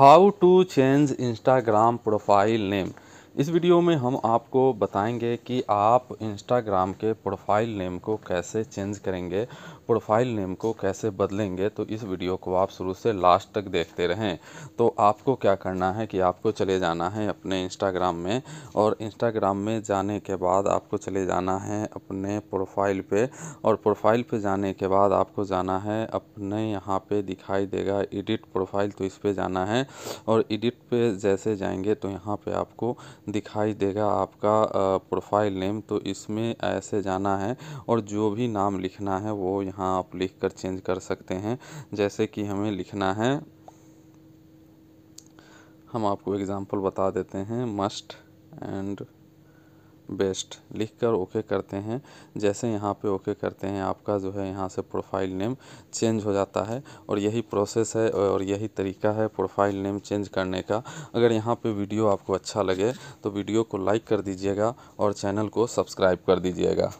how to change instagram profile name इस video में हम आपको बताएंगे कि आप इंस्टाग्राम के प्रोफाइल नेम को कैसे चेंज करेंगे प्रोफाइल नेम को कैसे बदलेंगे तो इस वीडियो को आप शुरू से लास्ट तक देखते रहें तो आपको क्या करना है कि आपको चले जाना है अपने इंस्टाग्राम में और इंस्टाग्राम में जाने के बाद आपको चले जाना है अपने प्रोफाइल पे और प्रोफाइल पे जाने के बाद आपको जाना है अपने यहाँ पे दिखाई देगा एडिट प्रोफाइल तो इस पर जाना है और एडिट पर जैसे जाएंगे तो यहाँ पर आपको दिखाई देगा आपका प्रोफाइल नेम तो इसमें ऐसे जाना है और जो भी नाम लिखना है वो यहाँ आप लिख कर चेंज कर सकते हैं जैसे कि हमें लिखना है हम आपको एग्ज़ाम्पल बता देते हैं मस्ट एंड बेस्ट लिखकर ओके करते हैं जैसे यहाँ पे ओके करते हैं आपका जो है यहाँ से प्रोफाइल नेम चेंज हो जाता है और यही प्रोसेस है और यही तरीका है प्रोफाइल नेम चेंज करने का अगर यहाँ पे वीडियो आपको अच्छा लगे तो वीडियो को लाइक कर दीजिएगा और चैनल को सब्सक्राइब कर दीजिएगा